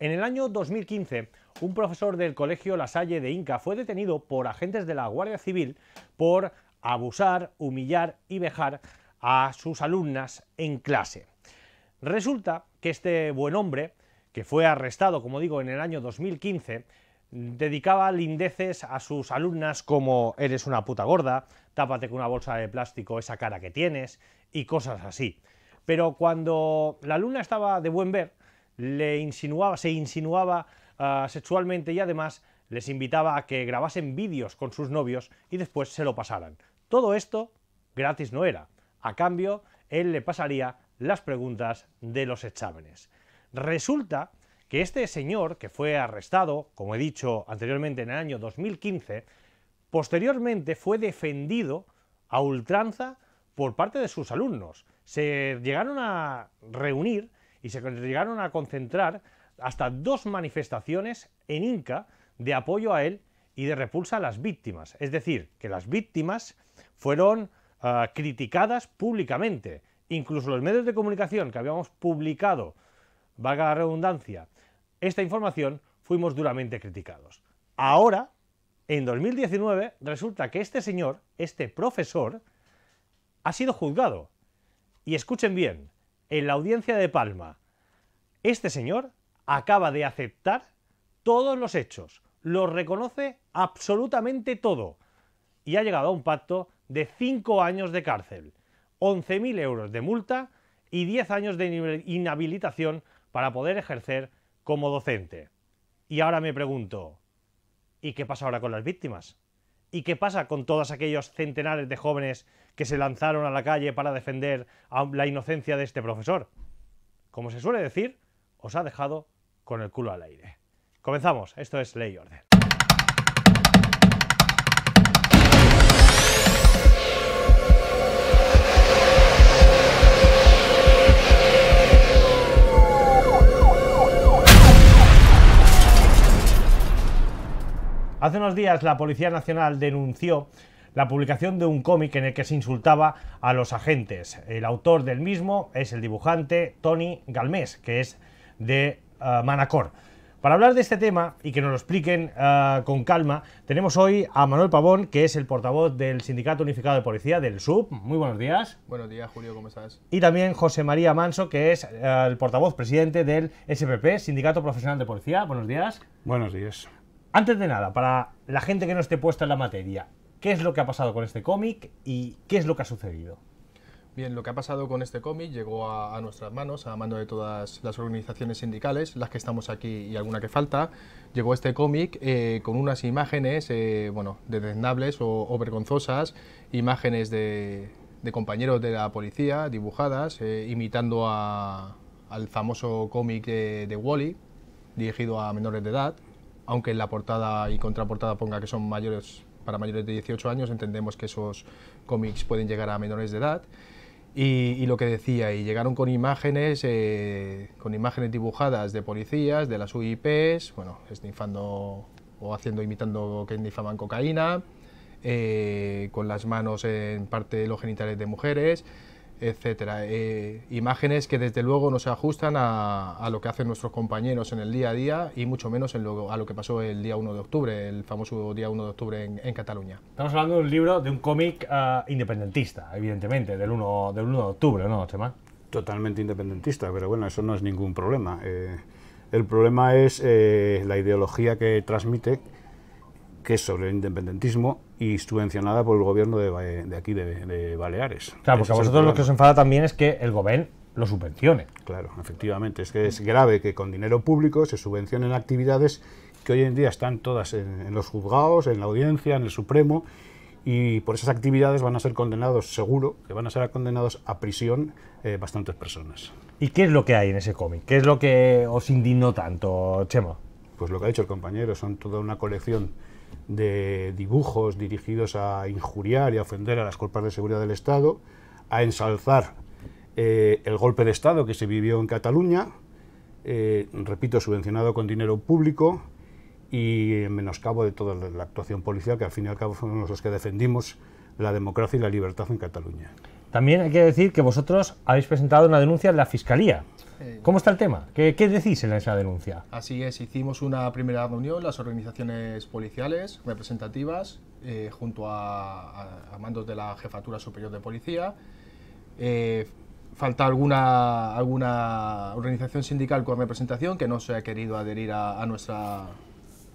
En el año 2015, un profesor del Colegio La Salle de Inca fue detenido por agentes de la Guardia Civil por abusar, humillar y vejar a sus alumnas en clase. Resulta que este buen hombre, que fue arrestado, como digo, en el año 2015, dedicaba lindeces a sus alumnas como eres una puta gorda, tápate con una bolsa de plástico esa cara que tienes y cosas así. Pero cuando la alumna estaba de buen ver, le insinuaba, se insinuaba ah, sexualmente y además les invitaba a que grabasen vídeos con sus novios y después se lo pasaran. Todo esto gratis no era. A cambio, él le pasaría las preguntas de los exámenes. Resulta que este señor, que fue arrestado, como he dicho anteriormente, en el año 2015, posteriormente fue defendido a ultranza por parte de sus alumnos. Se llegaron a reunir y se llegaron a concentrar hasta dos manifestaciones en Inca de apoyo a él y de repulsa a las víctimas. Es decir, que las víctimas fueron ah, criticadas públicamente. Incluso los medios de comunicación que habíamos publicado, valga la redundancia, esta información, fuimos duramente criticados. Ahora, en 2019, resulta que este señor, este profesor, ha sido juzgado. Y escuchen bien, en la audiencia de Palma, este señor acaba de aceptar todos los hechos, los reconoce absolutamente todo y ha llegado a un pacto de 5 años de cárcel, 11.000 euros de multa y 10 años de inhabilitación para poder ejercer como docente. Y ahora me pregunto, ¿y qué pasa ahora con las víctimas? ¿Y qué pasa con todos aquellos centenares de jóvenes que se lanzaron a la calle para defender la inocencia de este profesor? Como se suele decir, os ha dejado con el culo al aire. Comenzamos, esto es Ley y Orden. Hace unos días la Policía Nacional denunció la publicación de un cómic en el que se insultaba a los agentes. El autor del mismo es el dibujante Tony Galmés, que es de eh, Manacor. Para hablar de este tema y que nos lo expliquen eh, con calma, tenemos hoy a Manuel Pavón, que es el portavoz del Sindicato Unificado de Policía, del SUB. Muy buenos días. Buenos días, Julio, ¿cómo estás? Y también José María Manso, que es eh, el portavoz presidente del SPP, Sindicato Profesional de Policía. Buenos días. Buenos días. Antes de nada, para la gente que no esté puesta en la materia, ¿qué es lo que ha pasado con este cómic y qué es lo que ha sucedido? Bien, lo que ha pasado con este cómic llegó a, nuestras manos, a mano de todas las organizaciones sindicales, las que estamos aquí y alguna que falta. Llegó este cómic eh, con unas imágenes, eh, bueno, deleznables o, vergonzosas, imágenes de, compañeros de la policía dibujadas, eh, imitando al famoso cómic de, Wally, dirigido a menores de edad, aunque en la portada y contraportada ponga que son mayores para mayores de 18 años, entendemos que esos cómics pueden llegar a menores de edad. Y, lo que decía, y llegaron con imágenes, eh, con imágenes dibujadas de policías, de las UIPs, bueno, esnifando o haciendo, imitando que esnifaban cocaína, eh, con las manos en parte de los genitales de mujeres, etcétera. Eh, imágenes que desde luego no se ajustan a, lo que hacen nuestros compañeros en el día a día y mucho menos en lo, a lo que pasó el día 1 de octubre, el famoso día 1 de octubre en, Cataluña. Estamos hablando de un libro, de un cómic ah, independentista, evidentemente, del 1, del 1 de octubre, ¿no, Chema? Totalmente independentista, pero bueno, eso no es ningún problema. Eh, el problema es eh, la ideología que transmite que es sobre el independentismo y subvencionada por el gobierno de, aquí, de, Baleares. Claro, porque a vosotros lo que os enfada también es que el gobierno lo subvencione. Claro, efectivamente. Es que es grave que con dinero público se subvencionen actividades que hoy en día están todas en, los juzgados, en la audiencia, en el Supremo, y por esas actividades van a ser condenados, seguro, que van a ser condenados a prisión eh, bastantes personas. ¿Y qué es lo que hay en ese cómic? ¿Qué es lo que os indignó tanto, Chemo? Pues lo que ha dicho el compañero, son toda una colección de dibujos dirigidos a injuriar y ofender a las cuerpos de seguridad del Estado, a ensalzar eh, el golpe de Estado que se vivió en Cataluña, eh, repito, subvencionado con dinero público y menoscabo de toda la actuación policial, que al fin y al cabo fuimos los que defendimos la democracia y la libertad en Cataluña. También hay que decir que vosotros habéis presentado una denuncia en la Fiscalía. Eh, ¿Cómo está el tema? ¿Qué, decís en esa denuncia? Así es, hicimos una primera reunión, las organizaciones policiales representativas, eh, junto a, mandos de la Jefatura Superior de Policía. Eh, falta alguna, alguna organización sindical con representación que no se ha querido adherir a, a, nuestra,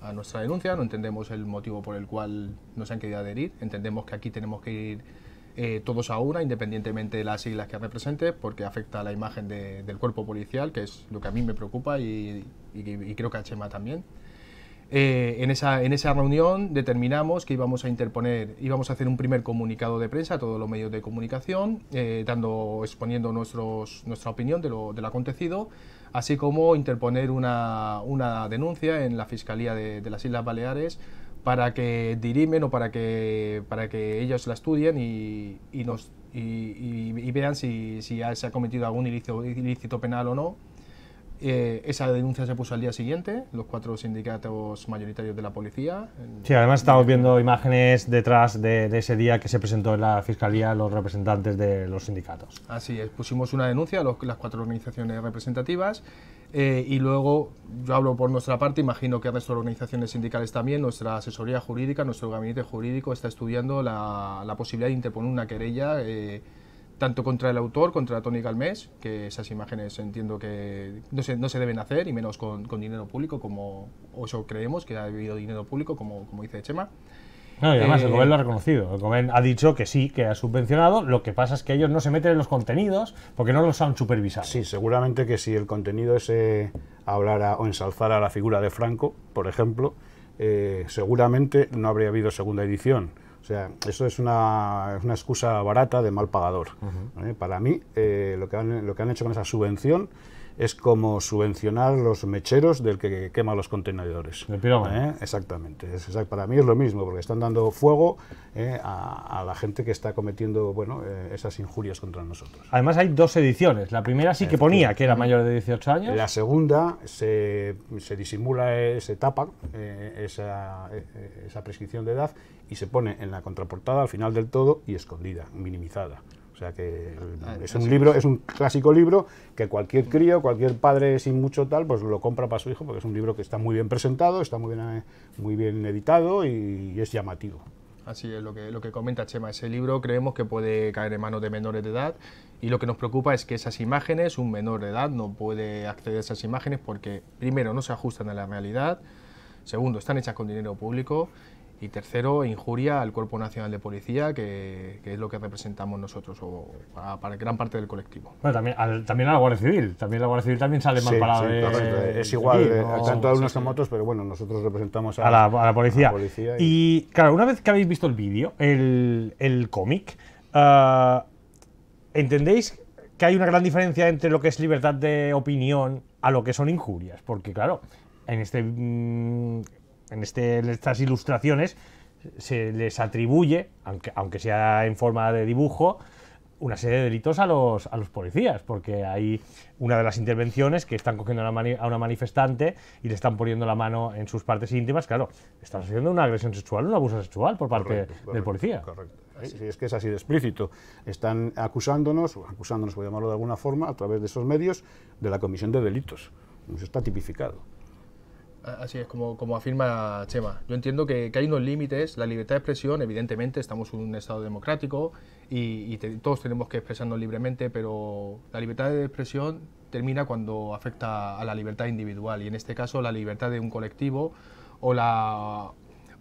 a nuestra denuncia, no entendemos el motivo por el cual no se han querido adherir, entendemos que aquí tenemos que ir eh, todos a una, independientemente de las islas que represente, porque afecta a la imagen del cuerpo policial, que es lo que a mí me preocupa y, creo que a Chema también. Eh, en, esa, en esa reunión determinamos que íbamos a interponer, íbamos a hacer un primer comunicado de prensa a todos los medios de comunicación, eh, dando, exponiendo nuestra opinión de lo, acontecido, así como interponer una, una, denuncia en la Fiscalía de las Islas Baleares para que dirimen o para que, para que ellos la estudien y, y nos, y, vean si, si, se ha cometido algún ilícito penal o no eh, esa denuncia se puso al día siguiente, los cuatro sindicatos mayoritarios de la policía. Sí, además estamos viendo imágenes detrás de, ese día que se presentó en la fiscalía los representantes de los sindicatos. Así es, pusimos una denuncia a las cuatro organizaciones representativas eh, y luego, yo hablo por nuestra parte, imagino que el resto organizaciones sindicales también, nuestra asesoría jurídica, nuestro gabinete jurídico está estudiando la, posibilidad de interponer una querella. Eh, tanto contra el autor, contra Tony Galmés, que esas imágenes entiendo que no se, no se deben hacer, y menos con, dinero público, como o eso creemos que ha habido dinero público, como, como dice Chema. No, y además el eh, gobierno lo ha reconocido. El gobierno ha dicho que sí, que ha subvencionado. Lo que pasa es que ellos no se meten en los contenidos porque no los han supervisado. Sí, seguramente que si el contenido ese hablara o ensalzara la figura de Franco, por ejemplo, eh, seguramente no habría habido segunda edición o sea, eso es una, excusa barata de mal pagador. ¿eh? Para mí, eh, lo, que han, lo que han hecho con esa subvención es como subvencionar los mecheros del que quema los contenedores. El ¿Eh? Exactamente. para mí es lo mismo, porque están dando fuego ¿eh? a, la gente que está cometiendo eh, esas injurias contra nosotros. Además hay dos ediciones. La primera sí que ponía que era mayor de 18 años. La segunda se, disimula, eh, se tapa esa prescripción de edad y se pone en la contraportada al final del todo y escondida, minimizada. O sea que ah, es un libro, es un clásico libro que cualquier crío, cualquier padre sin mucho tal, pues lo compra para su hijo porque es un libro que está muy bien presentado, está muy bien, eh, muy bien editado y, es llamativo. Así es lo que, lo que comenta Chema. Ese libro creemos que puede caer en manos de menores de edad y lo que nos preocupa es que esas imágenes, un menor de edad no puede acceder a esas imágenes porque primero no se ajustan a la realidad, segundo están hechas con dinero público y tercero, injuria al Cuerpo Nacional de Policía, que, es lo que representamos nosotros, o para, gran parte del colectivo. Bueno, también, también a la Guardia Civil, también la Guardia Civil también sale mal parada. es igual, eh, tanto a unos como otros, pero bueno, nosotros representamos a, la, policía. y... claro, una vez que habéis visto el vídeo, el, cómic, ah, ¿entendéis que hay una gran diferencia entre lo que es libertad de opinión a lo que son injurias? Porque claro, en este mm, este, en, estas ilustraciones se les atribuye, aunque, sea en forma de dibujo, una serie de delitos a los, a los policías, porque hay una de las intervenciones que están cogiendo a una, a una, manifestante y le están poniendo la mano en sus partes íntimas, claro, están haciendo una agresión sexual, un abuso sexual por parte del policía. Correcto. es que es así de explícito. Están acusándonos, o acusándonos, a llamarlo de alguna forma, a través de esos medios, de la comisión de delitos. Eso está tipificado. Así es, como, como afirma Chema. Yo entiendo que, hay unos límites, la libertad de expresión, evidentemente, estamos en un Estado democrático y, todos tenemos que expresarnos libremente, pero la libertad de expresión termina cuando afecta a la libertad individual y en este caso la libertad de un colectivo o la,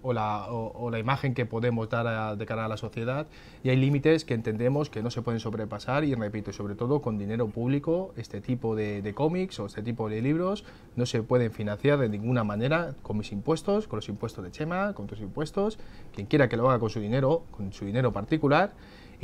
o la, imagen que podemos dar de cara a la sociedad y hay límites que entendemos que no se pueden sobrepasar y repito, sobre todo con dinero público, este tipo de, de cómics o este tipo de libros no se pueden financiar de ninguna manera con mis impuestos, con los impuestos de Chema, con tus impuestos, quien quiera que lo haga con su dinero, con su dinero particular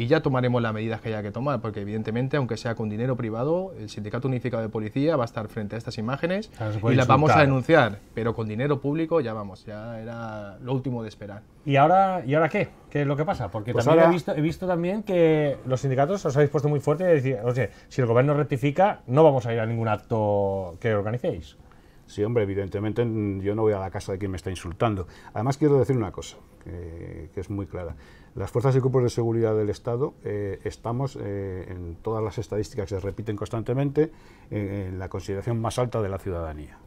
y ya tomaremos las medidas que haya que tomar, porque evidentemente, aunque sea con dinero privado, el Sindicato Unificado de Policía va a estar frente a estas imágenes y las vamos a denunciar, pero con dinero público ya vamos, ya era lo último de esperar. ¿Y ahora, ¿y ahora qué? ¿Qué es lo que pasa? Porque pues también he, visto, he visto también que los sindicatos os habéis puesto muy fuerte y decir, oye, si el gobierno rectifica, no vamos a ir a ningún acto que organicéis. Sí, hombre, evidentemente yo no voy a la casa de quien me está insultando. Además quiero decir una cosa, que, que es muy clara. Las fuerzas y cuerpos de seguridad del Estado eh, estamos eh, en todas las estadísticas que se repiten constantemente en la consideración más alta de la ciudadanía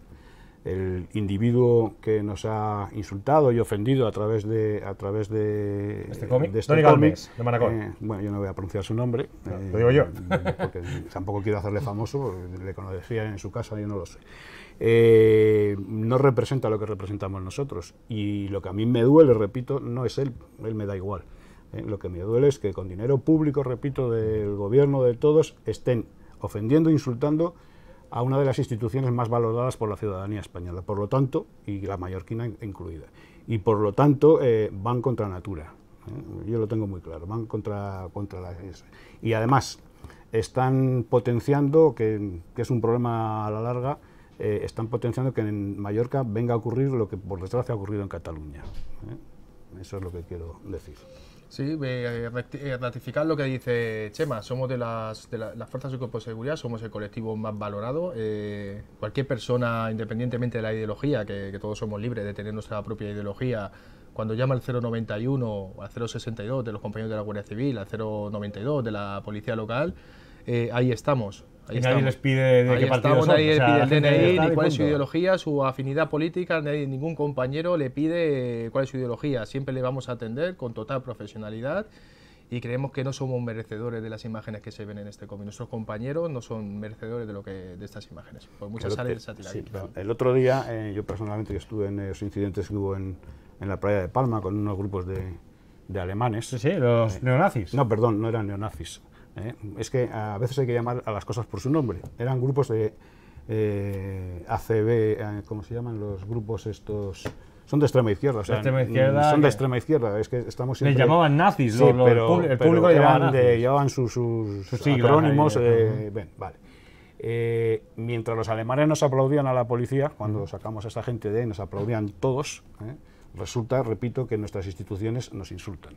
el individuo que nos ha insultado y ofendido a través de a través de este cómic, de, este eh, bueno, yo no voy a pronunciar su nombre, lo eh, digo yo, porque tampoco quiero hacerle famoso, le conocía en su casa, yo no lo sé. Eh, no representa lo que representamos nosotros y lo que a mí me duele, repito, no es él, él me da igual. Lo que me duele es que con dinero público, repito, del gobierno de todos, estén ofendiendo, insultando a una de las instituciones más valoradas por la ciudadanía española, por lo tanto, y la mallorquina incluida. Y por lo tanto, eh, van contra natura. ¿eh? Yo lo tengo muy claro, van contra, contra la... Y además, están potenciando, que, es un problema a la larga, eh, están potenciando que en Mallorca venga a ocurrir lo que por desgracia ha ocurrido en Cataluña. Eso es lo que quiero decir. Sí, eh, eh, ratificar lo que dice Chema, somos de las, de las fuerzas de seguridad, somos el colectivo más valorado. Eh, cualquier persona, independientemente de la ideología, que, todos somos libres de tener nuestra propia ideología, cuando llama al 091, al 062 de los compañeros de la Guardia Civil, al 092 de la Policía Local, ahí estamos nadie les pide de qué partido son. Nadie pide el DNI, ni cuál es su ideología, su afinidad política, nadie, ningún compañero le pide cuál es su ideología. Siempre le vamos a atender con total profesionalidad y creemos que no somos merecedores de las imágenes que se ven en este cómic. Nuestros compañeros no son merecedores de lo que de estas imágenes, pues muchas El otro día, eh, yo personalmente estuve en los incidentes que hubo en, en la playa de Palma con unos grupos de, de alemanes. Sí, sí, los eh, neonazis. No, perdón, no eran neonazis. ¿eh? Es que a veces hay que llamar a las cosas por su nombre. Eran grupos de eh, ACB, eh, ¿cómo se llaman los grupos estos? Son de extrema izquierda, son de extrema izquierda, es que estamos Les llamaban nazis, pero, el público llamaban llevaban sus, sus, acrónimos, mientras los alemanes nos aplaudían a la policía, cuando sacamos a esta gente de ahí, nos aplaudían todos, resulta, repito, que nuestras instituciones nos insultan.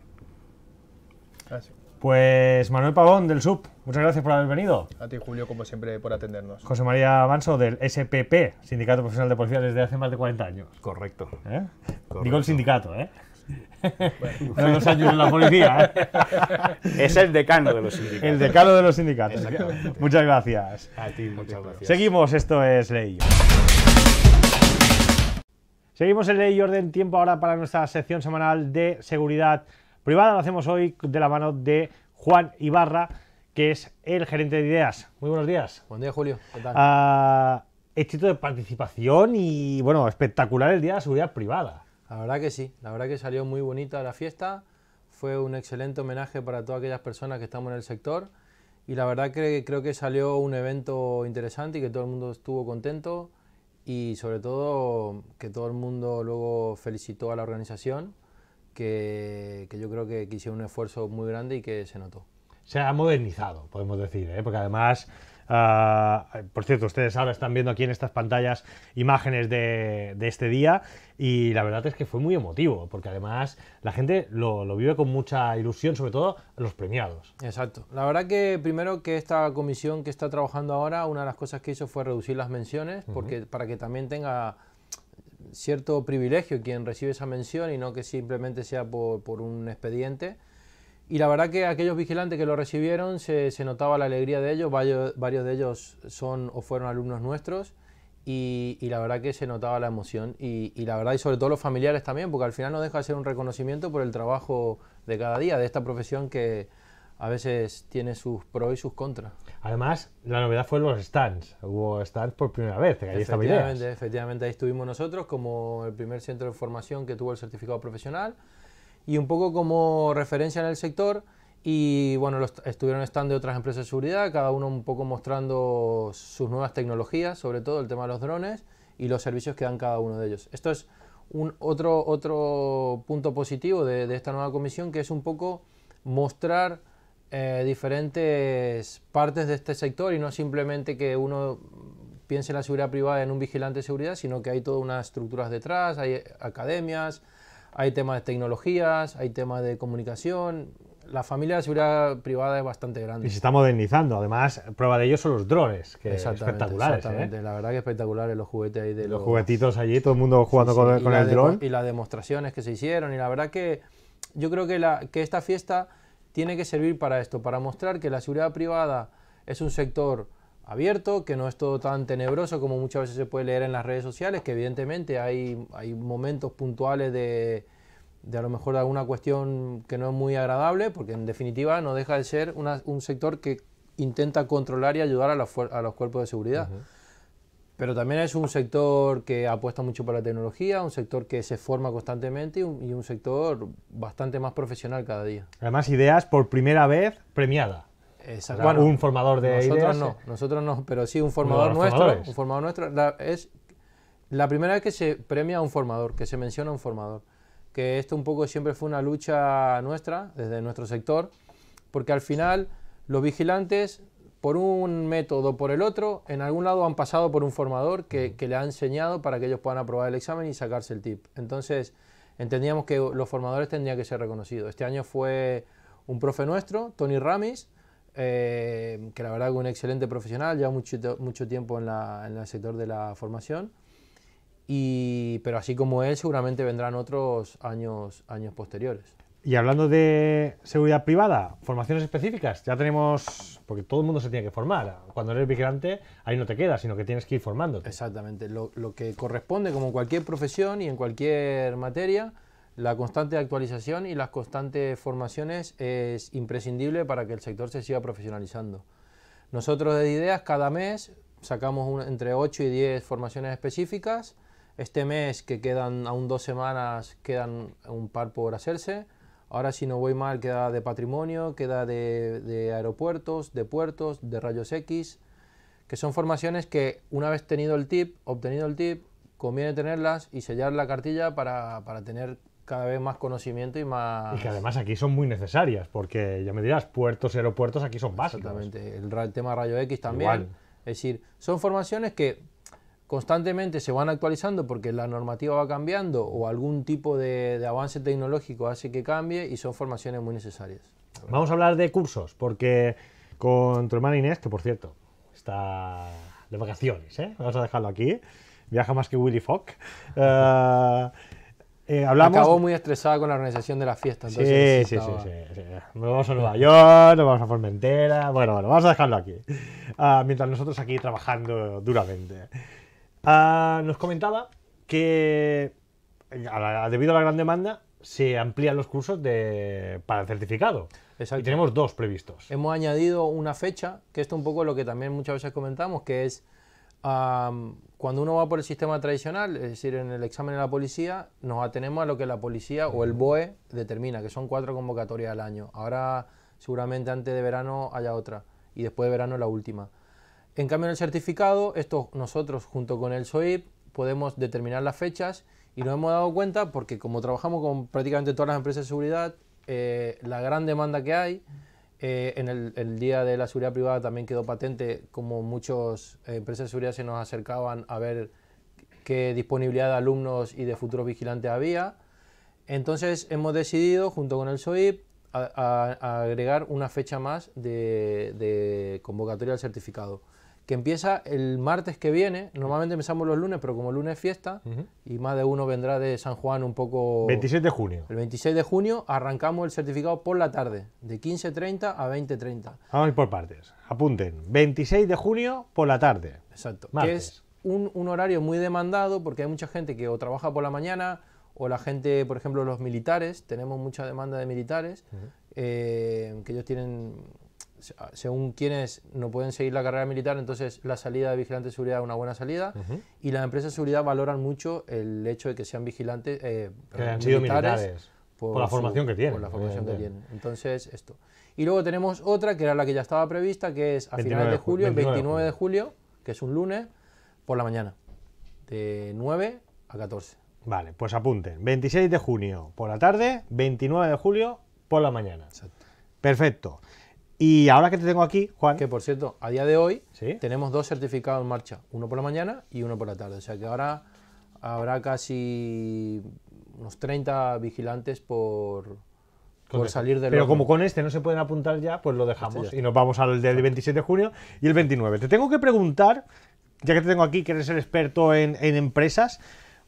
Ah, pues Manuel Pavón del SUP. muchas gracias por haber venido. A ti, Julio, como siempre, por atendernos. José María Manso del SPP, Sindicato Profesional de Policía, desde hace más de 40 años. ¿Eh? Correcto. Digo el sindicato, ¿eh? años la policía. ¿eh? Es el decano de los sindicatos. El decano de los sindicatos. Muchas gracias. A ti, muchas gracias. Seguimos, esto es Ley. Seguimos en Ley y Orden, tiempo ahora para nuestra sección semanal de seguridad privada. Lo hacemos hoy de la mano de Juan Ibarra, que es el gerente de ideas. Muy buenos días. Buen día, Julio. ¿Qué tal? Uh, éxito de participación y, bueno, espectacular el Día de la Seguridad Privada. La verdad que sí, la verdad que salió muy bonita la fiesta, fue un excelente homenaje para todas aquellas personas que estamos en el sector y la verdad que creo que salió un evento interesante y que todo el mundo estuvo contento y sobre todo que todo el mundo luego felicitó a la organización que, yo creo que, un esfuerzo muy grande y que se notó. Se ha modernizado, podemos decir, ¿eh? porque además... Ah, por cierto, ustedes ahora están viendo aquí en estas pantallas imágenes de, este día y la verdad es que fue muy emotivo, porque además la gente lo, vive con mucha ilusión, sobre todo los premiados. Exacto. La verdad que primero que esta comisión que está trabajando ahora, una de las cosas que hizo fue reducir las menciones, porque, para que también tenga cierto privilegio quien recibe esa mención y no que simplemente sea por, un expediente. Y la verdad que aquellos vigilantes que lo recibieron se, notaba la alegría de ellos, varios, de ellos son o fueron alumnos nuestros y, la verdad que se notaba la emoción y, y, la verdad y sobre todo los familiares también, porque al final no deja de ser un reconocimiento por el trabajo de cada día, de esta profesión que, a veces tiene sus pros y sus contras. Además, la novedad fue los stands. Hubo stands por primera vez. efectivamente, ahí efectivamente, ahí estuvimos nosotros como el primer centro de formación que tuvo el certificado profesional y un poco como referencia en el sector. Y bueno, estuvieron stand de otras empresas de seguridad, cada uno un poco mostrando sus nuevas tecnologías, sobre todo el tema de los drones y los servicios que dan cada uno de ellos. Esto es un otro, otro punto positivo de, de esta nueva comisión, que es un poco mostrar eh, diferentes partes de este sector y no simplemente que uno piense en la seguridad privada en un vigilante de seguridad, sino que hay todas unas estructuras detrás, hay academias, hay temas de tecnologías, hay temas de comunicación. La familia de seguridad privada es bastante grande. Y se está modernizando. Además, prueba de ello son los drones, que es espectaculares. ¿eh? Exactamente, la verdad que espectaculares los juguetes ahí de los, los juguetitos allí, todo el mundo jugando con, el dron. Y las demostraciones que se hicieron. Y la verdad que yo creo que, la, que esta fiesta tiene que servir para esto, para mostrar que la seguridad privada es un sector abierto, que no es todo tan tenebroso como muchas veces se puede leer en las redes sociales, que evidentemente hay, hay momentos puntuales de, de a lo mejor de alguna cuestión que no es muy agradable, porque en definitiva no deja de ser un sector que intenta controlar y ayudar a los, cuerpos de seguridad. Pero también es un sector que apuesta mucho por la tecnología, un sector que se forma constantemente y un, sector bastante más profesional cada día. Además, ideas por primera vez premiada. Exacto. un formador de ideas. Nosotros no, eh. nosotros no, pero sí un formador nuestro. Un formador nuestro es la primera vez que se premia a un formador, que se menciona a un formador. Que esto un poco siempre fue una lucha nuestra, desde nuestro sector, porque al final los vigilantes por un método por el otro, en algún lado han pasado por un formador que, le ha enseñado para que ellos puedan aprobar el examen y sacarse el tip. Entonces, entendíamos que los formadores tendrían que ser reconocidos. Este año fue un profe nuestro, Tony Ramis, eh, que la verdad es un excelente profesional, lleva mucho, tiempo en, el sector de la formación. pero así como él, seguramente vendrán otros años, años posteriores. Y hablando de seguridad privada, formaciones específicas, ya tenemos, porque todo el mundo se tiene que formar. Cuando eres vigilante, ahí no te quedas, sino que tienes que ir formándote. Exactamente, lo, que corresponde como cualquier profesión y en cualquier materia, la constante actualización y las constantes formaciones es imprescindible para que el sector se siga profesionalizando. Nosotros de ideas cada mes sacamos entre 8 y 10 formaciones específicas. Este mes, que quedan aún dos semanas, quedan un par por hacerse Ahora si no voy mal queda de patrimonio, queda de, aeropuertos, de puertos, de rayos X, que son formaciones que una vez tenido el tip, obtenido el tip, conviene tenerlas y sellar la cartilla para, tener cada vez más conocimiento y más... Y que además aquí son muy necesarias, porque ya me dirás, puertos, aeropuertos, aquí son básicos. Exactamente, el, tema rayo X también. Es decir, son formaciones que constantemente se van actualizando porque la normativa va cambiando o algún tipo de, avance tecnológico hace que cambie y son formaciones muy necesarias. Vamos a hablar de cursos, porque con tu hermana Inés, que por cierto está de vacaciones, ¿eh? vamos a dejarlo aquí, viaja más que Willy fox eh, eh, hablamos... Acabó muy estresada con la organización de la fiesta. sí, sí, sí, sí, Nos vamos a Nueva York, nos vamos a Formentera. Bueno, bueno, vamos a dejarlo aquí. Ah, mientras nosotros aquí trabajando duramente. Ah, nos comentaba que debido a la gran demanda se amplían los cursos de, para el certificado. Y tenemos dos previstos. Hemos añadido una fecha, que esto un poco lo que también muchas veces comentamos, que es cuando uno va por el sistema tradicional, es decir, en el examen de la policía, nos atenemos a lo que la policía o el BOE determina, que son cuatro convocatorias al año. Ahora seguramente antes de verano haya otra y después de verano la última. En cambio, en el certificado, esto nosotros junto con el SOIP podemos determinar las fechas y nos hemos dado cuenta porque como trabajamos con prácticamente todas las empresas de seguridad, eh, la gran demanda que hay, eh, en el, día de la seguridad privada también quedó patente como muchas eh, empresas de seguridad se nos acercaban a ver qué disponibilidad de alumnos y de futuros vigilantes había. Entonces hemos decidido, junto con el SOIP, agregar una fecha más de convocatoria al certificado que empieza el martes que viene. Normalmente empezamos los lunes, pero como el lunes es fiesta, y más de uno vendrá de San Juan un poco... 26 de junio. El 26 de junio arrancamos el certificado por la tarde, de 15.30 a 20.30. Vamos por partes. Apunten, 26 de junio por la tarde. Exacto. Que es un, horario muy demandado porque hay mucha gente que o trabaja por la mañana o la gente, por ejemplo, los militares, tenemos mucha demanda de militares, eh, que ellos tienen según quienes no pueden seguir la carrera militar, entonces la salida de vigilante de seguridad es una buena salida y las empresas de seguridad valoran mucho el hecho de que sean vigilantes eh, militares, por, la formación que tienen. Entonces, esto. Y luego tenemos otra que era la que ya estaba prevista, que es a finales de julio, el 29 de julio, que es un lunes, por la mañana, de 9 a 14. Vale, pues apunten. 26 de junio por la tarde, 29 de julio por la mañana. Perfecto. Y ahora que te tengo aquí, Juan. Que por cierto, a día de hoy tenemos dos certificados en marcha, uno por la mañana y uno por la tarde. O sea que ahora habrá casi unos 30 vigilantes por, por salir del Pero como con este no se pueden apuntar ya, pues lo dejamos y nos vamos al del 27 de junio y el 29. Te tengo que preguntar, ya que te tengo aquí, que eres el experto en, empresas,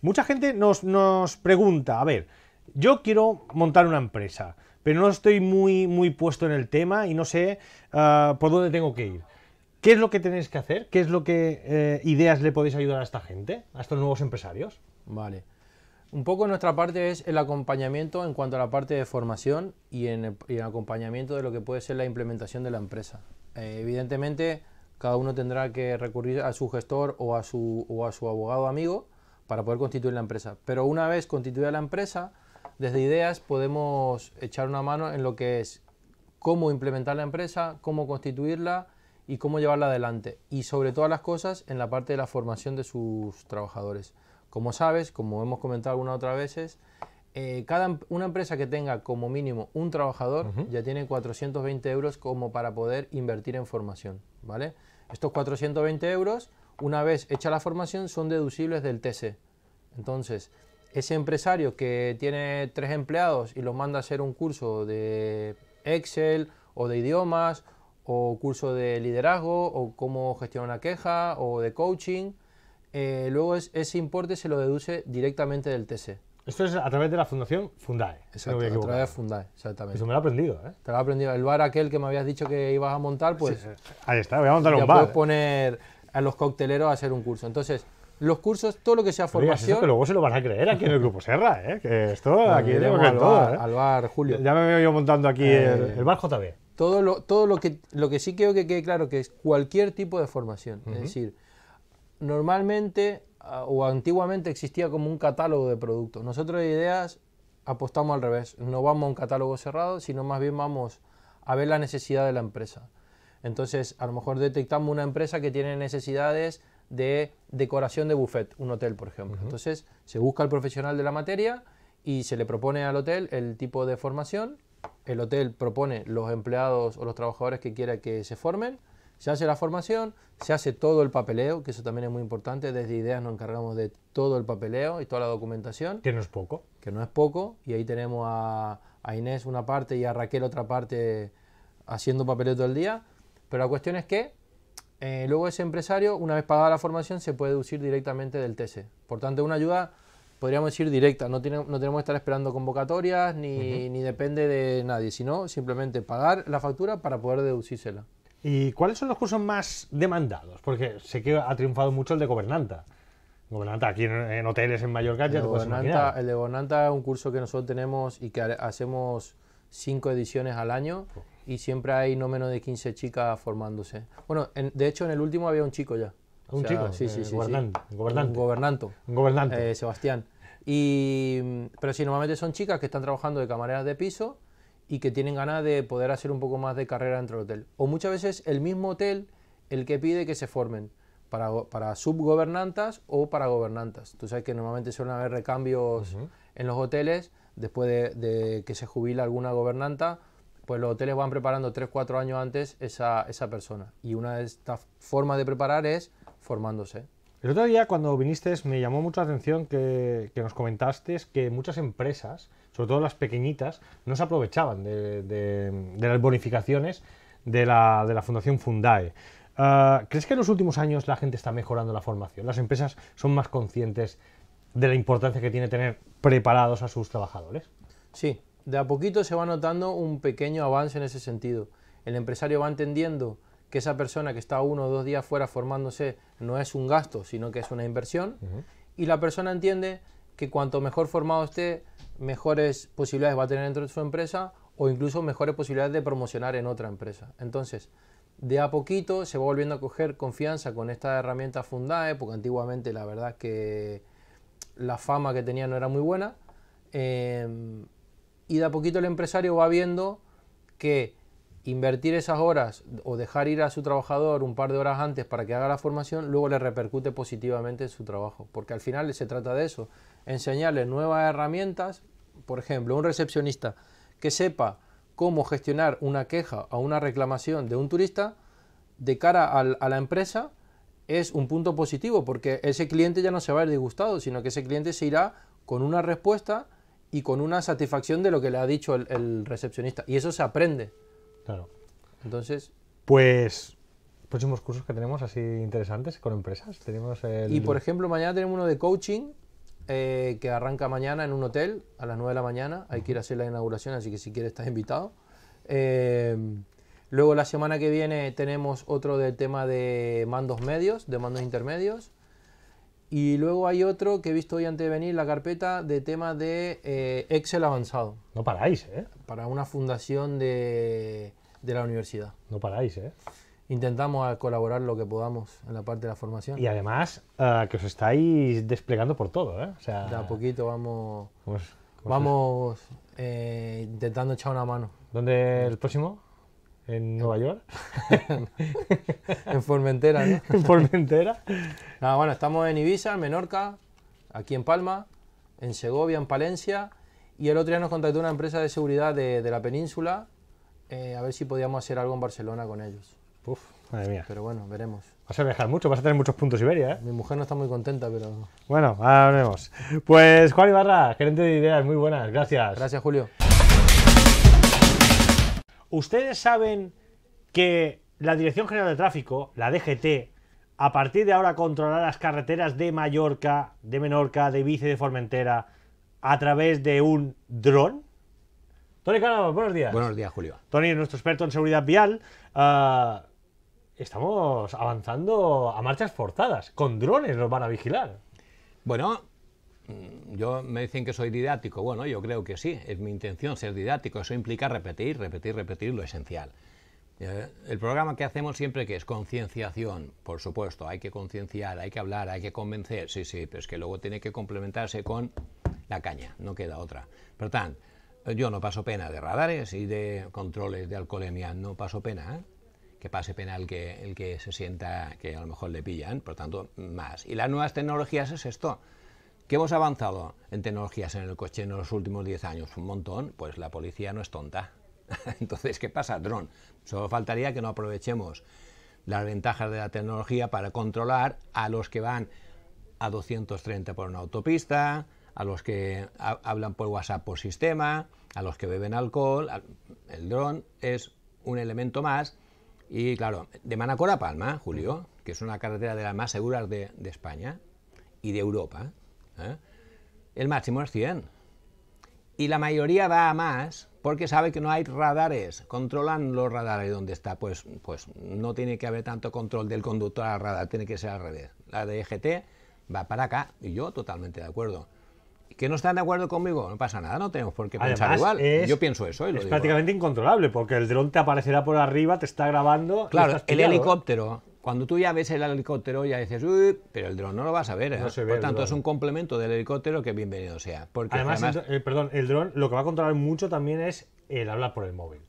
mucha gente nos, nos pregunta, a ver, yo quiero montar una empresa pero no estoy muy, muy puesto en el tema y no sé ah, por dónde tengo que ir. ¿Qué es lo que tenéis que hacer? ¿Qué es lo que eh, ideas le podéis ayudar a esta gente, a estos nuevos empresarios? Vale. Un poco nuestra parte es el acompañamiento en cuanto a la parte de formación y en el, acompañamiento de lo que puede ser la implementación de la empresa. Eh, evidentemente, cada uno tendrá que recurrir a su gestor o a su, o a su abogado amigo para poder constituir la empresa. Pero una vez constituida la empresa, desde ideas podemos echar una mano en lo que es cómo implementar la empresa, cómo constituirla y cómo llevarla adelante. Y sobre todas las cosas en la parte de la formación de sus trabajadores. Como sabes, como hemos comentado alguna otra veces, eh, cada, em-, una empresa que tenga como mínimo un trabajador ya tiene 420 euros como para poder invertir en formación. ¿vale? Estos 420 euros, una vez hecha la formación, son deducibles del TC. Entonces, ese empresario que tiene tres empleados y los manda a hacer un curso de Excel o de idiomas o curso de liderazgo o cómo gestionar una queja o de coaching, eh, luego ese importe se lo deduce directamente del TC. Esto es a través de la fundación Fundae. Exacto, a, través de Fundae, exactamente. Eso me lo he aprendido, ¿eh? Te lo he aprendido. El bar aquel que me habías dicho que ibas a montar, pues... ahí está, voy a montar un bar. puedes poner a los cocteleros a hacer un curso. Entonces, los cursos, todo lo que sea formación. Eso luego se lo van a creer aquí en el Grupo Serra, ¿eh? que esto aquí tenemos al, todo. ¿eh? Julio. Ya me veo yo montando aquí el, eh, el, bar JB. Todo, lo, todo lo, que, lo que sí creo que quede claro que es cualquier tipo de formación. Es decir, normalmente ah, o antiguamente existía como un catálogo de productos. Nosotros de ideas apostamos al revés. No vamos a un catálogo cerrado, sino más bien vamos a ver la necesidad de la empresa. Entonces, a lo mejor detectamos una empresa que tiene necesidades de decoración de buffet, un hotel, por ejemplo. Entonces, se busca al profesional de la materia y se le propone al hotel el tipo de formación. El hotel propone los empleados o los trabajadores que quiera que se formen. Se hace la formación, se hace todo el papeleo, que eso también es muy importante. Desde Ideas nos encargamos de todo el papeleo y toda la documentación. Que no es poco. Que no es poco. Y ahí tenemos a Inés una parte y a Raquel otra parte haciendo papeleo todo el día. Pero la cuestión es que eh, luego ese empresario, una vez pagada la formación, se puede deducir directamente del TSE. Por tanto, una ayuda, podríamos decir, directa. No, tenemos que estar esperando convocatorias ni, depende de nadie, sino simplemente pagar la factura para poder deducírsela. ¿Y cuáles son los cursos más demandados? Porque sé que ha triunfado mucho el de gobernanta. Gobernanta, aquí en, hoteles en Mallorca ya el El de Gobernanta es un curso que nosotros tenemos y que hacemos cinco ediciones al año. Oh y siempre hay no menos de 15 chicas formándose. Bueno, de hecho en el último había un chico ya. ¿Un chico? Sí, sí, eh, sí, gobernante, Gobernante. Un gobernante. gobernante. Eh, Sebastián. Y, pero sí, normalmente son chicas que están trabajando de camareras de piso y que tienen ganas de poder hacer un poco más de carrera dentro del hotel. O muchas veces el mismo hotel el que pide que se formen para, para subgobernantas o para gobernantas. Tú sabes que normalmente suelen haber recambios en los hoteles después de, de que se jubila alguna gobernanta pues los hoteles van preparando 3-4 años antes esa, esa persona. Y una de estas formas de preparar es formándose. El otro día cuando viniste me llamó mucho la atención que, nos comentaste que muchas empresas, sobre todo las pequeñitas, no se aprovechaban de, las bonificaciones de la, Fundación Fundae. Ah, ¿Crees que en los últimos años la gente está mejorando la formación? ¿Las empresas son más conscientes de la importancia que tiene tener preparados a sus trabajadores? Sí, de a poquito se va notando un pequeño avance en ese sentido. El empresario va entendiendo que esa persona que está uno o dos días fuera formándose no es un gasto, sino que es una inversión. Y la persona entiende que cuanto mejor formado esté, mejores posibilidades va a tener dentro de su empresa o incluso mejores posibilidades de promocionar en otra empresa. Entonces, de a poquito se va volviendo a coger confianza con esta herramienta fundada, porque antiguamente la verdad que la fama que tenía no era muy buena. Eh, y de a poquito el empresario va viendo que invertir esas horas o dejar ir a su trabajador un par de horas antes para que haga la formación, luego le repercute positivamente en su trabajo. Porque al final se trata de eso, enseñarle nuevas herramientas, por ejemplo, un recepcionista que sepa cómo gestionar una queja o una reclamación de un turista de cara a la empresa es un punto positivo porque ese cliente ya no se va a ir disgustado, sino que ese cliente se irá con una respuesta y con una satisfacción de lo que le ha dicho el, recepcionista. Y eso se aprende. Claro. Entonces. Pues. Próximos cursos que tenemos así interesantes con empresas. Tenemos Y por ejemplo, mañana tenemos uno de coaching eh, que arranca mañana en un hotel a las 9 de la mañana. Hay que ir a hacer la inauguración, así que si quieres estás invitado. Em, luego la semana que viene tenemos otro del tema de mandos medios, de mandos intermedios. Y luego hay otro que he visto hoy antes de venir, la carpeta de tema de eh, Excel avanzado. No paráis, ¿eh? Para una fundación de, la universidad. No paráis, ¿eh? Intentamos colaborar lo que podamos en la parte de la formación. Y además, eh, que os estáis desplegando por todo, ¿eh? de a poquito vamos, vamos eh, intentando echar una mano. ¿Dónde el próximo? en Nueva York. en Formentera, ¿no? en Formentera. Nada, bueno, estamos en Ibiza, en Menorca, aquí en Palma, en Segovia, en Palencia. Y el otro día nos contactó una empresa de seguridad de, la península eh, a ver si podíamos hacer algo en Barcelona con ellos. Uf, madre mía. Pero bueno, veremos. Vas a viajar mucho, vas a tener muchos puntos Iberia, ¿eh? Mi mujer no está muy contenta, pero... Bueno, ahora Pues Juan Ibarra, gerente de ideas, muy buenas, gracias. Gracias, Julio. ¿Ustedes saben que la Dirección General de Tráfico, la DGT, a partir de ahora controlará las carreteras de Mallorca, de Menorca, de Vice, de Formentera, a través de un dron? Tony buenos días. Buenos días, Julio. Tony, nuestro experto en seguridad vial. Ah, estamos avanzando a marchas forzadas. Con drones nos van a vigilar. Bueno, Mm, yo me dicen que soy didáctico. Bueno, yo creo que sí, es mi intención ser didáctico. Eso implica repetir, repetir, repetir lo esencial. el programa que hacemos siempre que es concienciación, por supuesto, hay que concienciar, hay que hablar, hay que convencer, sí, sí, pero es que luego tiene que complementarse con la caña, no queda otra. por tanto, yo no paso pena de radares y de controles de alcoholemia, no paso pena, ¿eh? que pase pena el que, el que se sienta que a lo mejor le pillan, por tanto, más. Y las nuevas tecnologías es esto, ¿Qué hemos avanzado en tecnologías en el coche en los últimos 10 años? Un montón. Pues la policía no es tonta. Entonces, ¿qué pasa, dron? Solo faltaría que no aprovechemos las ventajas de la tecnología para controlar a los que van a 230 por una autopista, a los que hablan por WhatsApp por sistema, a los que beben alcohol. El dron es un elemento más. Y claro, de Manacor a Palma, Julio, que es una carretera de las más seguras de, de España y de Europa, ¿eh? El máximo es 100. Y la mayoría va a más porque sabe que no hay radares. Controlan los radares donde está. Pues, pues no tiene que haber tanto control del conductor al radar, tiene que ser al revés. La EGT e va para acá y yo totalmente de acuerdo que no están de acuerdo conmigo, no pasa nada, no tenemos por qué pensar igual. Yo pienso eso. es prácticamente incontrolable, porque el dron te aparecerá por arriba, te está grabando. Claro, el ¿eh? helicóptero cuando tú ya ves el helicóptero, ya dices, uy, pero el dron no lo vas a ver. ¿eh? Por tanto, es un complemento del helicóptero que bienvenido sea. Porque además, eh, perdón, el dron lo que va a controlar mucho también es el hablar por el móvil.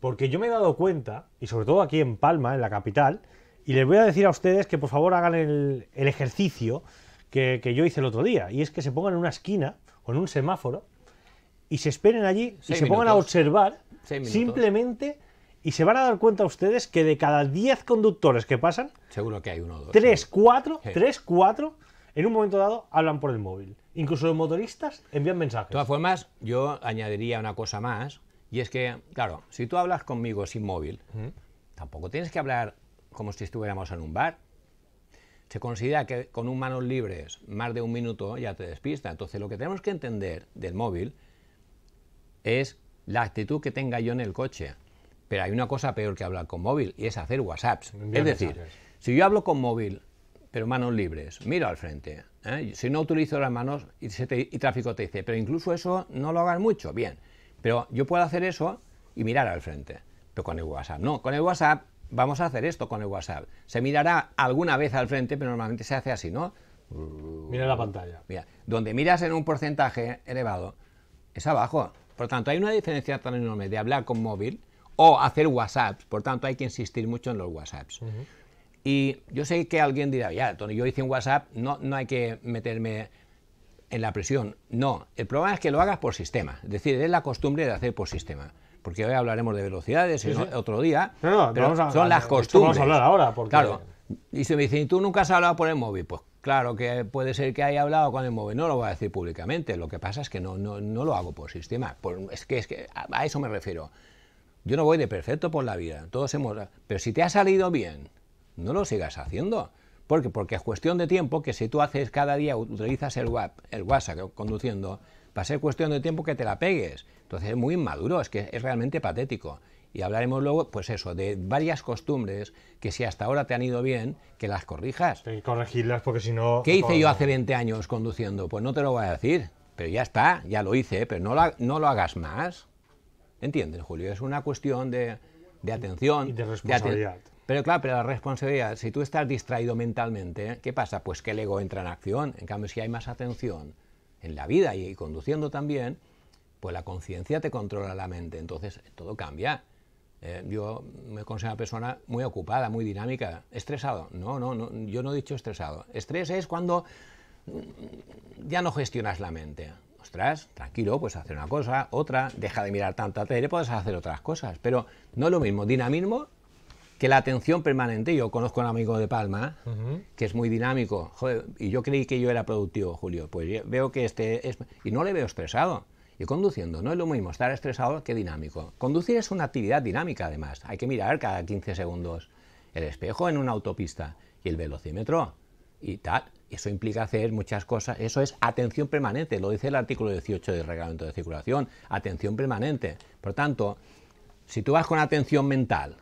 Porque yo me he dado cuenta, y sobre todo aquí en Palma, en la capital, y les voy a decir a ustedes que por favor hagan el, ejercicio que, yo hice el otro día, y es que se pongan en una esquina o en un semáforo y se esperen allí y se pongan a observar simplemente y se van a dar cuenta ustedes que de cada 10 conductores que pasan, seguro que hay uno dos. 3, 4, 3, 4, en un momento dado hablan por el móvil. Incluso los motoristas envían mensajes. De todas formas, yo añadiría una cosa más, y es que, claro, si tú hablas conmigo sin móvil, tampoco tienes que hablar como si estuviéramos en un bar. Se considera que con un manos libres más de un minuto ya te despista. Entonces lo que tenemos que entender del móvil es la actitud que tenga yo en el coche. Pero hay una cosa peor que hablar con móvil y es hacer WhatsApps. es decir, si yo hablo con móvil, pero manos libres, miro al frente. ¿eh? Si no utilizo las manos y, tráfico te dice, pero incluso eso no lo hagas mucho, bien. Pero yo puedo hacer eso y mirar al frente. Pero con el WhatsApp, no. Con el WhatsApp vamos a hacer esto con el WhatsApp. Se mirará alguna vez al frente, pero normalmente se hace así, ¿no? Mira la pantalla. Mira, donde miras en un porcentaje elevado, es abajo. Por tanto, hay una diferencia tan enorme de hablar con móvil o hacer whatsapp Por tanto, hay que insistir mucho en los WhatsApps. Y yo sé que alguien dirá, ya, Tony, yo hice un WhatsApp, no, no hay que meterme en la presión. No, el problema es que lo hagas por sistema. Es decir, es la costumbre de hacer por sistema. Porque hoy hablaremos de velocidades, otro día. No, pero vamos a, son las costumbres. Vamos a hablar ahora. Porque... Claro. Y se me ¿y ¿tú nunca has hablado por el móvil? Pues claro que puede ser que haya hablado con el móvil. No lo voy a decir públicamente. Lo que pasa es que no, no, no lo hago por sistema. es, que, es que a eso me refiero. Yo no voy de perfecto por la vida, todos hemos... Pero si te ha salido bien, no lo sigas haciendo. ¿Por Porque es cuestión de tiempo que si tú haces cada día, utilizas el, el WhatsApp eh, conduciendo, va a ser cuestión de tiempo que te la pegues. Entonces es muy inmaduro, es que es realmente patético. Y hablaremos luego, pues eso, de varias costumbres que si hasta ahora te han ido bien, que las corrijas. Hay que corregirlas porque si no... ¿Qué hice yo hace 20 años conduciendo? Pues no te lo voy a decir, pero ya está, ya lo hice, pero no, la, no lo hagas más. ¿Entiendes, Julio? Es una cuestión de, atención. Y de responsabilidad. pero claro, pero la responsabilidad, si tú estás distraído mentalmente, ¿eh? ¿qué pasa? Pues que el ego entra en acción. En cambio, si hay más atención en la vida y, conduciendo también, pues la conciencia te controla la mente. Entonces, todo cambia. Eh, yo me considero una persona muy ocupada, muy dinámica, estresado. No, no, no, yo no he dicho estresado. Estrés es cuando ya no gestionas la mente ostras, tranquilo, pues hacer una cosa, otra, deja de mirar tanta tele, puedes hacer otras cosas. Pero no es lo mismo dinamismo que la atención permanente. Yo conozco a un amigo de Palma que es muy dinámico. y yo creí que yo era productivo, Julio. Pues veo que este es. Y no le veo estresado. Y conduciendo, no es lo mismo estar estresado que dinámico. Conducir es una actividad dinámica, además. Hay que mirar cada 15 segundos el espejo en una autopista y el velocímetro y tal. Eso implica hacer muchas cosas. Eso es atención permanente, lo dice el artículo 18 del reglamento de circulación. Atención permanente. Por tanto, si tú vas con atención mental,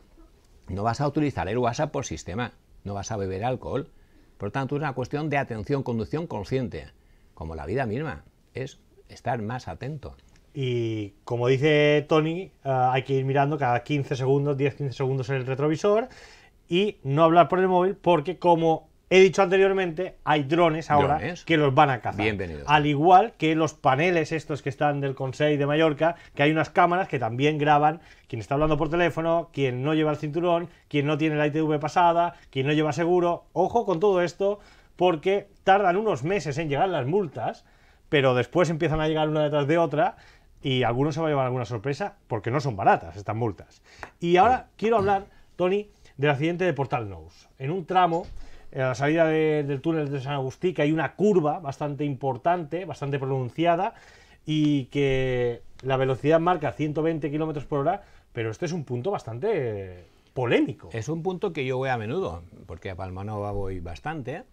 no vas a utilizar el WhatsApp por sistema, no vas a beber alcohol. Por tanto, es una cuestión de atención, conducción consciente, como la vida misma. Es estar más atento. Y como dice Tony, eh, hay que ir mirando cada 15 segundos, 10-15 segundos en el retrovisor y no hablar por el móvil porque como He dicho anteriormente, hay drones ahora que los van a cazar. Bienvenidos. Al igual que los paneles estos que están del Consejo de Mallorca, que hay unas cámaras que también graban quien está hablando por teléfono, quien no lleva el cinturón, quien no tiene la ITV pasada, quien no lleva seguro. Ojo con todo esto, porque tardan unos meses en llegar las multas, pero después empiezan a llegar una detrás de otra y algunos se va a llevar alguna sorpresa porque no son baratas estas multas. Y ahora quiero hablar, Tony, del accidente de Portal Nose. En un tramo a la salida del túnel de San Agustín, que hay una curva bastante importante, bastante pronunciada, y que la velocidad marca 120 km por hora, pero este es un punto bastante polémico. Es un punto que yo voy a menudo, porque a Palmanova voy bastante,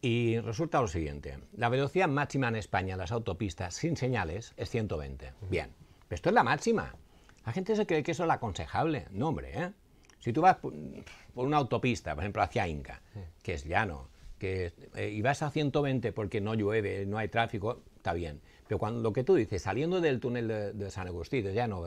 y resulta lo siguiente. La velocidad máxima en España en las autopistas sin señales es 120. Bien, esto es la máxima. La gente se cree que eso es lo aconsejable. No, hombre, ¿eh? Si tú vas por una autopista, por ejemplo, hacia Inca, que es llano, que, eh, y vas a 120 porque no llueve, no hay tráfico, está bien. Pero cuando lo que tú dices, saliendo del túnel de, San Agustín, de Llano,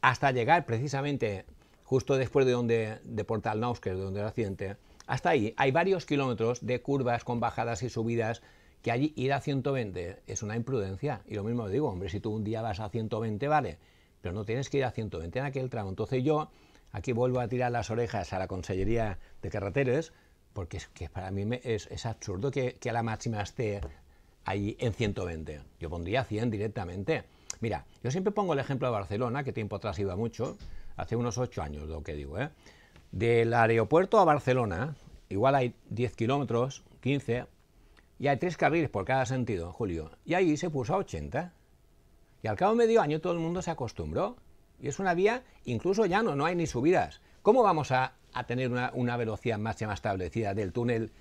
hasta llegar precisamente justo después de donde de Portal Nausker, donde el accidente, hasta ahí hay varios kilómetros de curvas con bajadas y subidas que allí ir a 120 es una imprudencia. Y lo mismo digo, hombre, si tú un día vas a 120, vale, pero no tienes que ir a 120 en aquel tramo. Entonces yo Aquí vuelvo a tirar las orejas a la Consellería de Carreteras, porque es que para mí es, absurdo que, a la máxima esté ahí en 120. Yo pondría 100 directamente. Mira, yo siempre pongo el ejemplo de Barcelona, que tiempo atrás iba mucho, hace unos 8 años lo que digo, ¿eh? Del aeropuerto a Barcelona, igual hay 10 kilómetros, 15, y hay tres carriles por cada sentido, Julio. Y ahí se puso a 80. Y al cabo de medio año todo el mundo se acostumbró. Y es una vía incluso ya no no hay ni subidas. ¿Cómo vamos a, tener una, velocidad máxima establecida del túnel?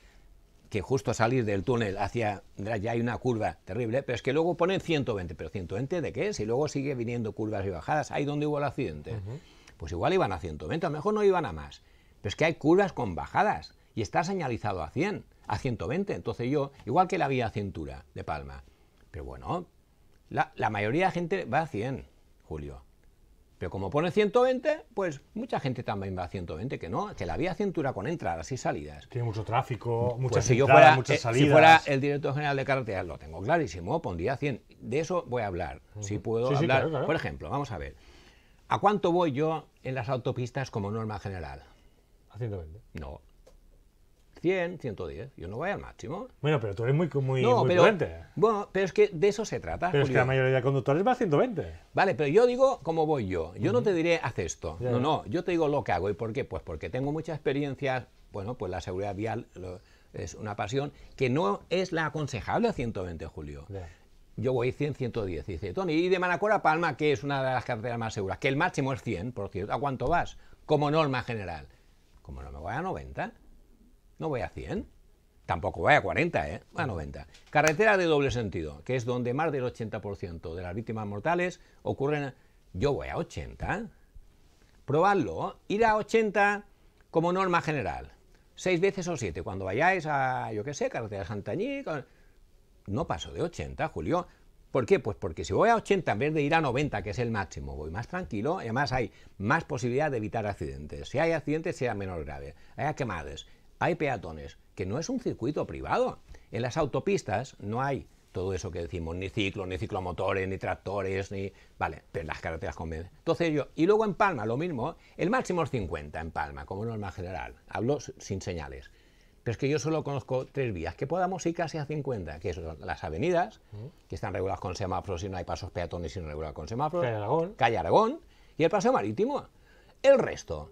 Que justo salir del túnel hacia. Ya hay una curva terrible, pero es que luego ponen 120. ¿Pero 120 de qué? es? Si luego sigue viniendo curvas y bajadas, ahí donde hubo el accidente. Pues igual iban a 120, a lo mejor no iban a más. Pero es que hay curvas con bajadas y está señalizado a 100, a 120. Entonces yo, igual que la vía Cintura de Palma. Pero bueno, la, la mayoría de la gente va a 100, Julio. Pero como pone 120, pues mucha gente también va a 120, que no, que la vía cintura con entradas y salidas. Tiene mucho tráfico, pues muchas fuera, muchas eh, salidas. si fuera el director general de carreteras, lo tengo clarísimo, pondría 100. De eso voy a hablar, si puedo hablar. Por ejemplo, vamos a ver, ¿a cuánto voy yo en las autopistas como norma general? A 120. No, 100, 110. Yo no voy al máximo. Bueno, pero tú eres muy, muy, Bueno, pero es que de eso se trata. Pero es que la mayoría de conductores va a 120. Vale, pero yo digo cómo voy yo. Yo no te diré, haz esto. no, no, yo te digo lo que hago. ¿Y por qué? Pues porque tengo mucha experiencia. Bueno, pues la seguridad vial es una pasión que no es la aconsejable a 120, Julio. Yo voy 100, 110. Y dice, Tony, y de Manacor a Palma, que es una de las carreteras más seguras, que el máximo es 100, por cierto. ¿A cuánto vas? Como norma general. Como no me voy a 90 no voy a 100, tampoco voy a 40, ¿eh? a 90. Carretera de doble sentido, que es donde más del 80% de las víctimas mortales ocurren. Yo voy a 80. Probadlo, ir a 80 como norma general. Seis veces o siete. Cuando vayáis a, yo qué sé, carretera de Santañí, no paso de 80, Julio. ¿Por qué? Pues porque si voy a 80 en vez de ir a 90, que es el máximo, voy más tranquilo y además hay más posibilidad de evitar accidentes. Si hay accidentes, sea menos grave. Hay quemades hay peatones, que no es un circuito privado. En las autopistas no hay todo eso que decimos, ni ciclos, ni ciclomotores, ni tractores, ni... Vale, pero las carreteras convencen. Entonces yo, y luego en Palma lo mismo, el máximo es 50 en Palma, como norma general, hablo sin señales. Pero es que yo solo conozco tres vías, que podamos ir casi a 50, que son las avenidas, que están reguladas con semáforos y no hay pasos peatones y no reguladas con semáforos. Calle Aragón. Calle Aragón y el paseo marítimo. El resto,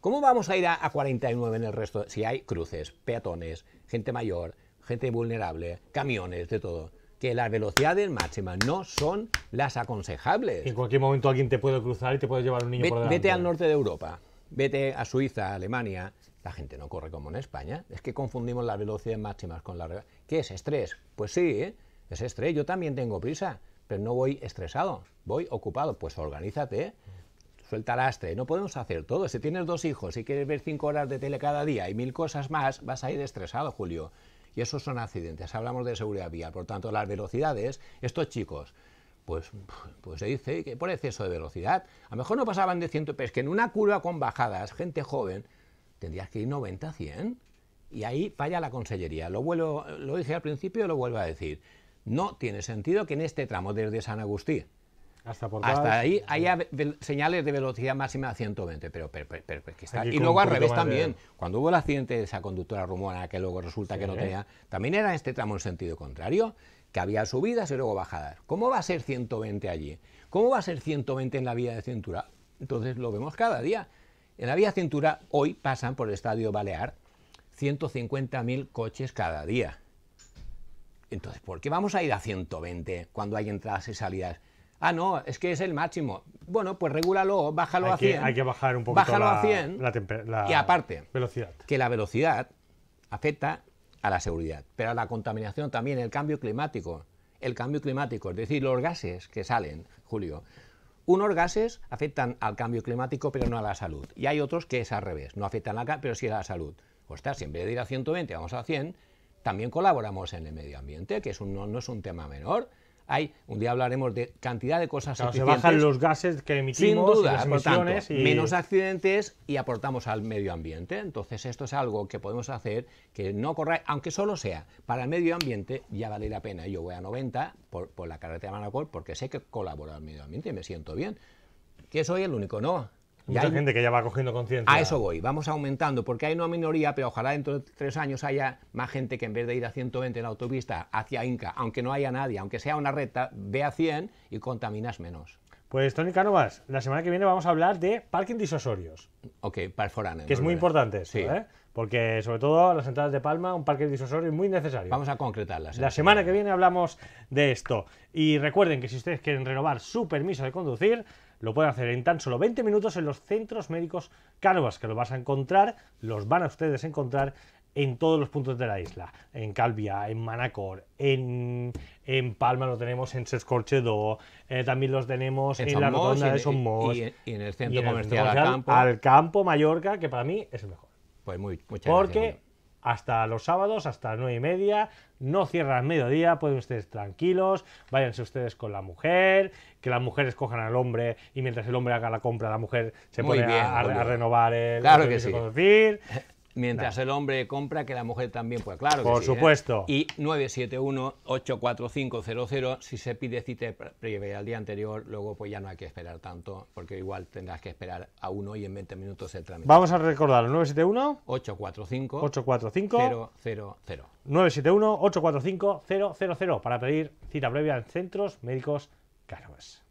¿Cómo vamos a ir a, 49 en el resto? Si hay cruces, peatones, gente mayor, gente vulnerable, camiones, de todo que las velocidades máximas no son las aconsejables. En cualquier momento alguien te puede cruzar y te puede llevar un niño por delante. Vete al norte de Europa, vete a Suiza, Alemania. La gente no corre como en España. Es que confundimos las velocidades máximas con la... ¿Qué es estrés? Pues sí, ¿eh? es estrés. Yo también tengo prisa, pero no voy estresado, voy ocupado. Pues organízate suelta no podemos hacer todo. Si tienes dos hijos y quieres ver cinco horas de tele cada día y mil cosas más, vas a ir estresado, Julio. Y esos son accidentes, hablamos de seguridad vial. Por tanto, las velocidades, estos chicos, pues, pues se dice que por exceso de velocidad, a lo mejor no pasaban de 100, pero es que en una curva con bajadas, gente joven, tendrías que ir 90, 100. Y ahí falla la consellería. Lo, lo dije al principio y lo vuelvo a decir. No tiene sentido que en este tramo desde San Agustín hasta, ahí hay señales de velocidad máxima a 120, pero, y luego al revés también. Cuando hubo el accidente de esa conductora rumana que luego resulta que no tenía, también era este tramo en sentido contrario, que había subidas y luego bajadas. ¿Cómo va a ser 120 allí? ¿Cómo va a ser 120 en la vía de cintura? Entonces lo vemos cada día. En la vía de cintura hoy pasan por el estadio Balear 150.000 coches cada día. Entonces, ¿por qué vamos a ir a 120 cuando hay entradas y salidas? Ah, no, es que es el máximo. Bueno, pues regúlalo, bájalo a 100. hay que bajar un poco la, a y aparte, velocidad. que la velocidad afecta a la seguridad, pero a la contaminación también, el cambio climático. El cambio climático, es decir, los gases que salen, Julio. Unos gases afectan al cambio climático, pero no a la salud. Y hay otros que es al revés, no afectan a la pero sí a la salud. Ostras, si en vez de ir a 120 vamos a 100, también colaboramos en el medio ambiente, que es no es un tema menor un día hablaremos de cantidad de cosas se bajan los gases que emitimos, Sin duda, menos accidentes y aportamos al medio ambiente. Entonces esto es algo que podemos hacer que no corra, aunque solo sea para el medio ambiente, ya vale la pena. Yo voy a 90 por, la carretera de Manacor porque sé que colabora al medio ambiente y me siento bien. ¿Que soy el único? No, Mucha gente que ya va cogiendo conciencia. A eso voy, vamos aumentando, porque hay una minoría, pero ojalá dentro de tres años haya más gente que en vez de ir a 120 en la autopista hacia Inca, aunque no haya nadie, aunque sea una recta, ve a 100 y contaminas menos. Pues Tony Canovas, la semana que viene vamos a hablar de parking disosorios. Ok, Forán. Que es muy importante, sí. ¿eh? porque sobre todo las entradas de Palma, un parque disosorio es muy necesario. Vamos a concretarlas. La eh. semana que viene hablamos de esto. Y recuerden que si ustedes quieren renovar su permiso de conducir, lo pueden hacer en tan solo 20 minutos en los centros médicos Cánovas, que lo vas a encontrar, los van a ustedes encontrar en todos los puntos de la isla, en Calvia, en Manacor, en, Palma lo tenemos, en Sescorchedo, eh, también los tenemos en, la rotonda de Somos, y, en el centro comercial, al, campo. Mallorca, que para mí es el mejor. Pues muy, muchas Porque hasta los sábados, hasta nueve y media. No cierran al mediodía, pueden ustedes tranquilos, váyanse ustedes con la mujer, que las mujeres cojan al hombre y mientras el hombre haga la compra, la mujer se puede pone a, renovar el. Claro que, que Mientras el hombre compra, que la mujer también pueda. Claro. Por ¿eh? supuesto. Y 971-84500, si se pide cita previa al día anterior, luego pues ya no hay que esperar tanto, porque igual tendrás que esperar a uno y en 20 minutos el trámite. Vamos a recordar, 971-845-845-000. 971-845-000 para pedir cita previa en centros médicos caros.